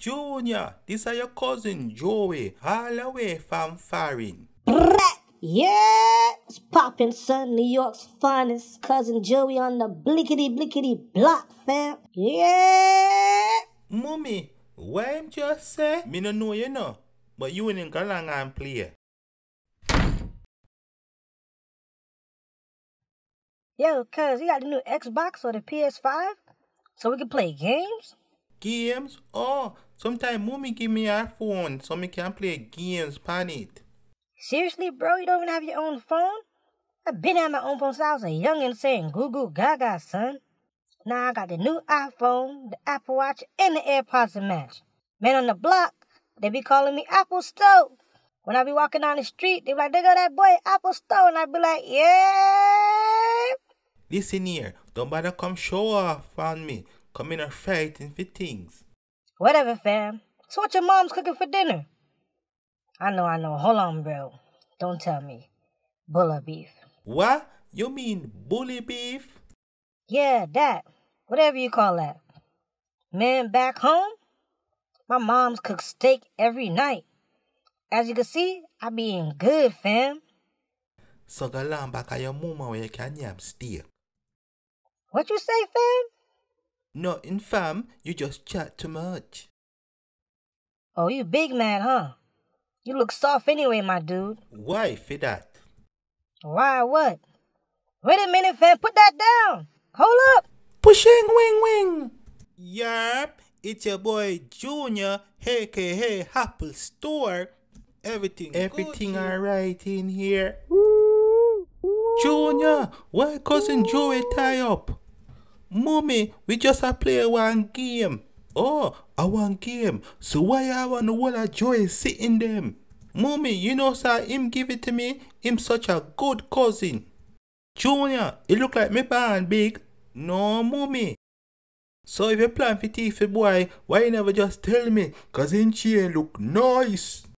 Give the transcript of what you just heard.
Junior, this are your cousin Joey, all the way from foreign. Yeah, it's popping, son, New York's finest cousin Joey on the blickety blickety block, fam. Yeah. Mummy, why am just say? Me no know you know, but you in Galang and play. Yo, cuz, you got the new Xbox or the PS5? So we can play games? Games? Oh, Sometimes mommy give me iPhone, so me can play games on it. Seriously, bro, you don't even have your own phone? I've been on my own phone since I was a young saying goo goo gaga, son. Now I got the new iPhone, the Apple Watch, and the AirPods to match. Man on the block, they be calling me Apple Store. When I be walking down the street, they be like, they got that boy, Apple Store. And I be like, yeah. Listen here, don't bother come show off on me. Come in a and fit things. Whatever, fam. It's what your mom's cooking for dinner. I know, I know. Hold on, bro. Don't tell me. Bulla beef. What? You mean bully beef? Yeah, that. Whatever you call that. Man, back home, my mom's cook steak every night. As you can see, I be in good, fam. So galamba kaya muma weke anyam steak. What you say, fam? in fam. You just chat too much. Oh, you big man, huh? You look soft anyway, my dude. Why for that? Why what? Wait a minute, fam. Put that down. Hold up. Pushing wing wing. Yep, it's your boy Junior, aka Apple Store. Everything Everything alright in here. Junior, why cousin Joey tie up? Mommy, we just a play one game. Oh, a one game. So why I want the wall of joy sitting them? Mommy, you know sir, him give it to me. Him such a good cousin. Junior, it look like me band big. No, mommy. So if you plan for teeth, boy, why you never just tell me? Cause him chain look nice.